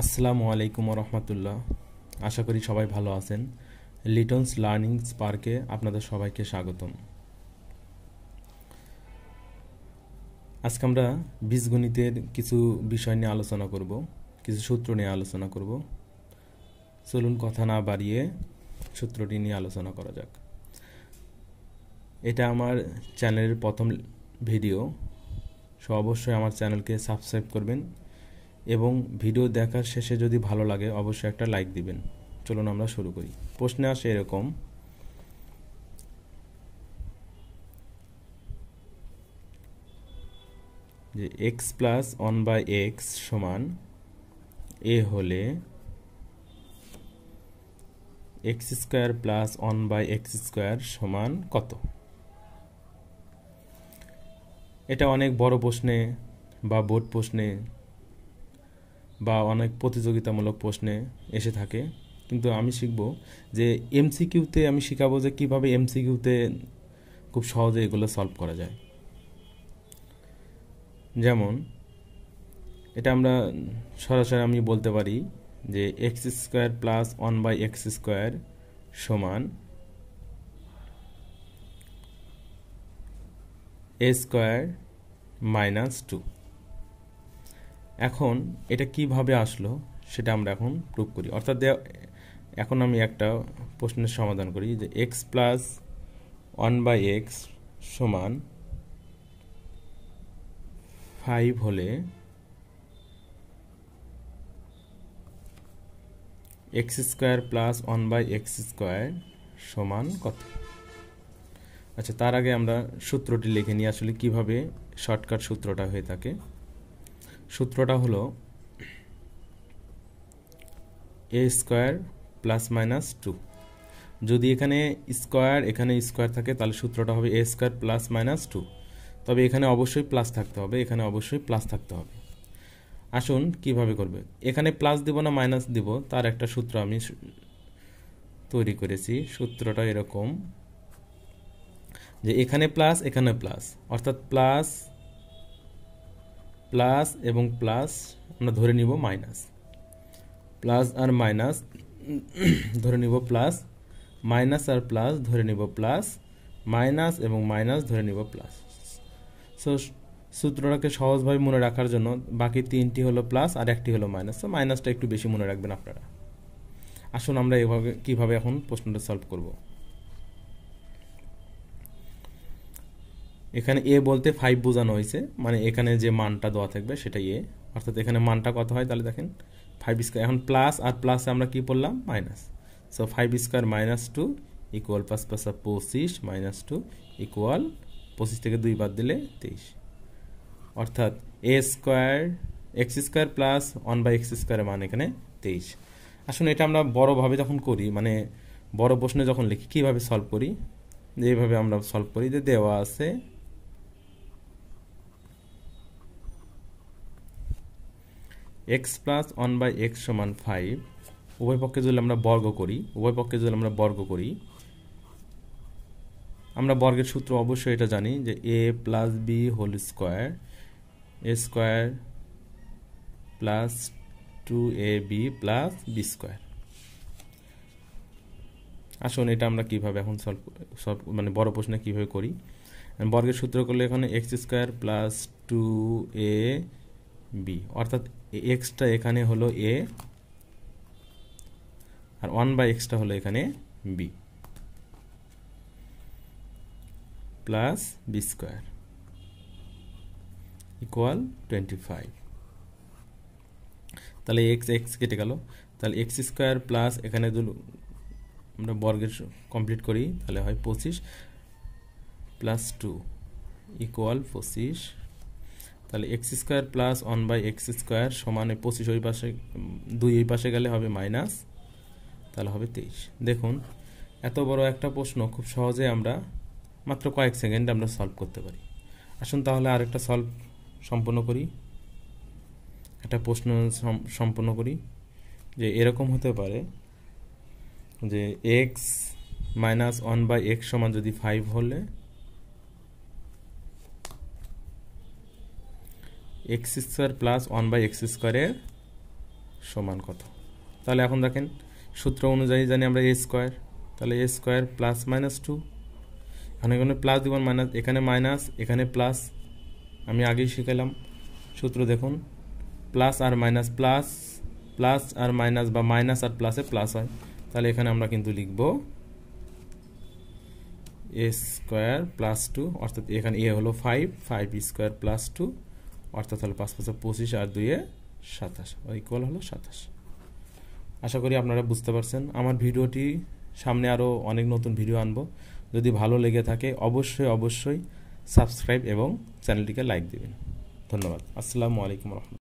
আসসালামু আলাইকুম রহমতুল্লাহ আশা করি সবাই ভালো আছেন লিটনস লার্নিং স্পার্কে আপনাদের সবাইকে স্বাগতম আজকে আমরা বীজগণিতের কিছু বিষয় নিয়ে আলোচনা করব কিছু সূত্র নিয়ে আলোচনা করব চলুন কথা না বাড়িয়ে সূত্রটি নিয়ে আলোচনা করা যাক এটা আমার চ্যানেলের প্রথম ভিডিও সো অবশ্যই আমার চ্যানেলকে সাবস্ক্রাইব করবেন এবং ভিডিও দেখার শেষে যদি ভালো লাগে অবশ্যই একটা লাইক দিবেন চলুন আমরা শুরু করি প্রশ্নে আসে এরকম যে x plus one by x সমান এ হলে x square plus one by x square সমান কত এটা অনেক বড় প্রশ্নে বা বোর্ড প্রশ্নে বা অনেক প্রতিযোগিতামূলক প্রশ্নে এসে থাকে কিন্তু আমি শিখব যে এমসিকিউতে আমি শিখাবো যে কীভাবে এমসিকিউতে খুব সহজে এগুলো সলভ করা যায় যেমন এটা আমরা সরাসরি আমি বলতে পারি যে x square plus one by x square সমান এ স্কোয়ার মাইনাস টু এখন এটা কিভাবে আসলো সেটা আমরা এখন প্রুভ করি অর্থাৎ এখন আমি একটা প্রশ্নের সমাধান করি যে x plus one by x সমান ফাইভ হলে x square plus one by x square সমান কত আচ্ছা তার আগে আমরা সূত্রটি লিখে নিই আসলে কিভাবে শর্টকাট সূত্রটা হয়ে থাকে সূত্রটা হলো a square plus minus two যদি এখানে স্কোয়ার এখানে স্কোয়ার থাকে তাহলে সূত্রটা হবে a square plus minus two তবে এখানে অবশ্যই প্লাস থাকতে হবে এখানে অবশ্যই প্লাস থাকতে হবে আসুন কিভাবে করবে এখানে প্লাস দিব না মাইনাস দিব তার একটা সূত্র আমি তৈরি করেছি সূত্রটা এরকম যে এখানে প্লাস এখানে প্লাস অর্থাৎ প্লাস প্লাস এবং প্লাস আমরা ধরে নিব মাইনাস প্লাস আর মাইনাস ধরে নিব প্লাস মাইনাস আর প্লাস ধরে নিব প্লাস মাইনাস এবং মাইনাস ধরে নিব প্লাস সো সূত্রটাকে সহজভাবে মনে রাখার জন্য বাকি তিনটি হলো প্লাস আর একটি হলো মাইনাস তো মাইনাসটা একটু বেশি মনে রাখবেন আপনারা আসুন আমরা এভাবে কীভাবে এখন প্রশ্নটা সলভ করবো এখানে এ বলতে ফাইভ বোঝানো হয়েছে মানে এখানে যে মানটা দেওয়া থাকবে সেটা এ অর্থাৎ এখানে মানটা কত হয় তাহলে দেখেন ফাইভ স্কোয়ার এখন প্লাস আর প্লাসে আমরা কি পড়লাম minus so five square minus two equal plus plus আর পঁচিশ মাইনাস টু ইকুয়াল পঁচিশ থেকে দুই বাদ দিলে তেইশ অর্থাৎ a square x square plus one by x স্কোয়ারের মান এখানে তেইশ আসলে এটা আমরা বড়োভাবে যখন করি মানে বড় প্রশ্নে যখন লিখি কীভাবে সলভ করি যে এইভাবে আমরা সলভ করি যে দেওয়া আছে x plus one by x সমান ফাইভ উভয় পক্ষে যদি আমরা বর্গ করি উভয় পক্ষে যদি আমরা বর্গ করি আমরা বর্গের সূত্র অবশ্যই এটা জানি যে a plus b whole square a square plus two a b plus b square আসুন এটা আমরা কীভাবে এখন সলভ সলভ মানে বড় প্রশ্নে কীভাবে করি বর্গের সূত্র করলে এখানে x square plus two a b অর্থাৎ এক্সটা এখানে হলো এ আর ওয়ান বাই এক্সটা হলো এখানে b plus b square equal twenty five তাহলে এক্স এক্স কেটে গেল তাহলে এক্স স্কোয়ার প্লাস এখানে আমরা বর্গের কমপ্লিট করি তাহলে হয় পঁচিশ প্লাস টু ইকুয়াল পঁচিশ তাহলে x square plus one by x square সমানে পঁচিশ ওই পাশে দুই এই পাশে গেলে হবে মাইনাস তাহলে হবে তেইশ দেখুন এত বড় একটা প্রশ্ন খুব সহজে আমরা মাত্র কয়েক সেকেন্ডে আমরা সলভ করতে পারি আসুন তাহলে আরেকটা সলভ সম্পন্ন করি একটা প্রশ্ন সম্পন্ন করি যে এরকম হতে পারে যে x minus one by x সমান যদি ফাইভ হলে x square plus one by x স্কোয়ারের সমান কত তাহলে এখন দেখেন সূত্র অনুযায়ী জানি আমরা এ স্কোয়ার তাহলে a square plus minus two এখানে এখানে প্লাস দিব মাইনাস এখানে মাইনাস এখানে প্লাস আমি আগেই শিখালাম সূত্র দেখুন প্লাস আর মাইনাস প্লাস প্লাস আর মাইনাস বা মাইনাস আর প্লাসে প্লাস হয় তাহলে এখানে আমরা কিন্তু লিখব এ স্কোয়ার প্লাস টু অর্থাৎ এখানে এ হলো five five square plus two অর্থাৎ হলো পাঁচ পাঁচে পঁচিশ আর দুইয়ে সাতাশ ইকুয়াল হলো সাতাশ আশা করি আপনারা বুঝতে পারছেন আমার ভিডিওটি সামনে আরও অনেক নতুন ভিডিও আনব যদি ভালো লেগে থাকে অবশ্যই অবশ্যই সাবস্ক্রাইব এবং চ্যানেলটিকে লাইক দেবেন ধন্যবাদ আসসালামু আলাইকুম রহমান